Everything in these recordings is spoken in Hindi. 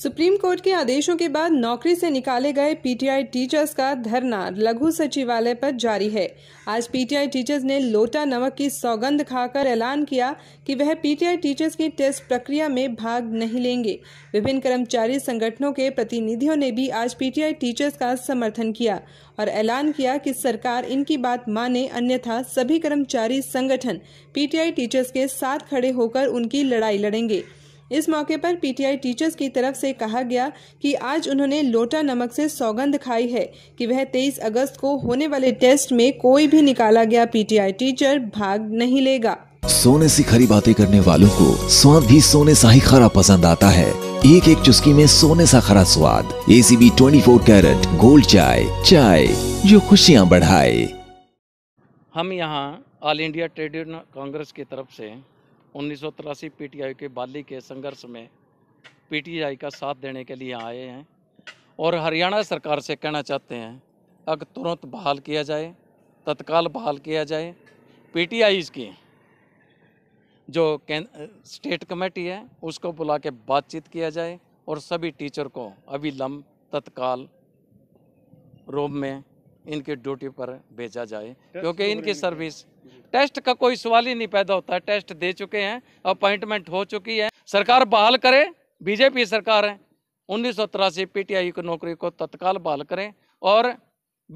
सुप्रीम कोर्ट के आदेशों के बाद नौकरी से निकाले गए पीटीआई टीचर्स का धरना लघु सचिवालय पर जारी है आज पीटीआई टीचर्स ने लोटा नमक की सौगंध खाकर ऐलान किया कि वह पीटीआई टीचर्स की टेस्ट प्रक्रिया में भाग नहीं लेंगे विभिन्न कर्मचारी संगठनों के प्रतिनिधियों ने भी आज पीटीआई टीचर्स का समर्थन किया और ऐलान किया कि सरकार इनकी बात माने अन्यथा सभी कर्मचारी संगठन पीटीआई टीचर्स के साथ खड़े होकर उनकी लड़ाई लड़ेंगे इस मौके पर पीटीआई टीचर्स की तरफ से कहा गया कि आज उन्होंने लोटा नमक से सौगंध खाई है कि वह 23 अगस्त को होने वाले टेस्ट में कोई भी निकाला गया पीटीआई टीचर भाग नहीं लेगा सोने ऐसी खरी बातें करने वालों को स्वाद भी सोने सा ही खरा पसंद आता है एक एक चुस्की में सोने सा खरा स्वाद A C B twenty four carat gold चाय चाय जो खुशियाँ बढ़ाए हम यहाँ ऑल इंडिया ट्रेड कांग्रेस की तरफ से उन्नीस सौ पीटीआई के बाली के संघर्ष में पीटीआई का साथ देने के लिए आए हैं और हरियाणा सरकार से कहना चाहते हैं अगर तुरंत बहाल किया जाए तत्काल बहाल किया जाए पीटीआईज की जो स्टेट कमेटी है उसको बुला के बातचीत किया जाए और सभी टीचर को अविलंब तत्काल रोम में इनकी ड्यूटी पर भेजा जाए क्योंकि इनकी सर्विस टेस्ट का कोई सवाल ही नहीं पैदा होता है टेस्ट दे चुके हैं अपॉइंटमेंट हो चुकी है सरकार बहाल करे बीजेपी सरकार है उन्नीस सौ तिरासी पीटीआई की नौकरी को तत्काल बहाल करें और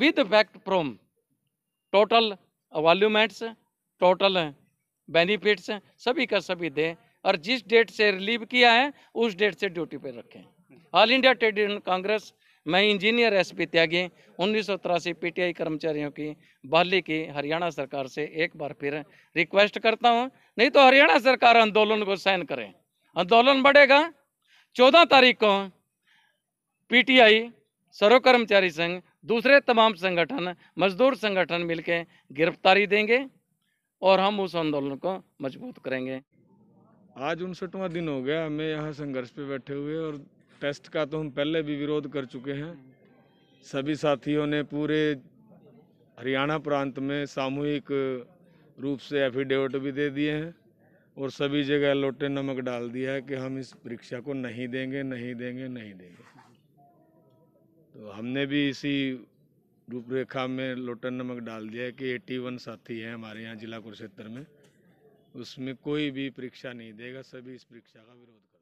with fact from total involvements total benefits सभी का सभी दें और जिस डेट से रिलीव किया है उस डेट से ड्यूटी पर रखें All India Trade Union Congress मैं इंजीनियर एस पी त्यागी उन्नीस सौ तिरासी पीटीआई कर्मचारियों की बहाली की हरियाणा सरकार से एक बार फिर रिक्वेस्ट करता हूँ नहीं तो हरियाणा सरकार आंदोलन को साइन करें आंदोलन बढ़ेगा चौदह तारीख को पीटीआई सर्व कर्मचारी संघ दूसरे तमाम संगठन मजदूर संगठन मिलकर गिरफ्तारी देंगे और हम उस आंदोलन को मजबूत करेंगे आज उनसठवा दिन हो गया हमें यहाँ संघर्ष पे बैठे हुए और टेस्ट का तो हम पहले भी विरोध कर चुके हैं सभी साथियों ने पूरे हरियाणा प्रांत में सामूहिक रूप से एफिडेविट भी दे दिए हैं और सभी जगह लोटे नमक डाल दिया है कि हम इस परीक्षा को नहीं देंगे नहीं देंगे नहीं देंगे तो हमने भी इसी रूपरेखा में लोटे नमक डाल दिया है कि एट्टी वन साथी हैं हमारे यहाँ जिला कुरुक्षेत्र में उसमें कोई भी परीक्षा नहीं देगा सभी इस परीक्षा का विरोध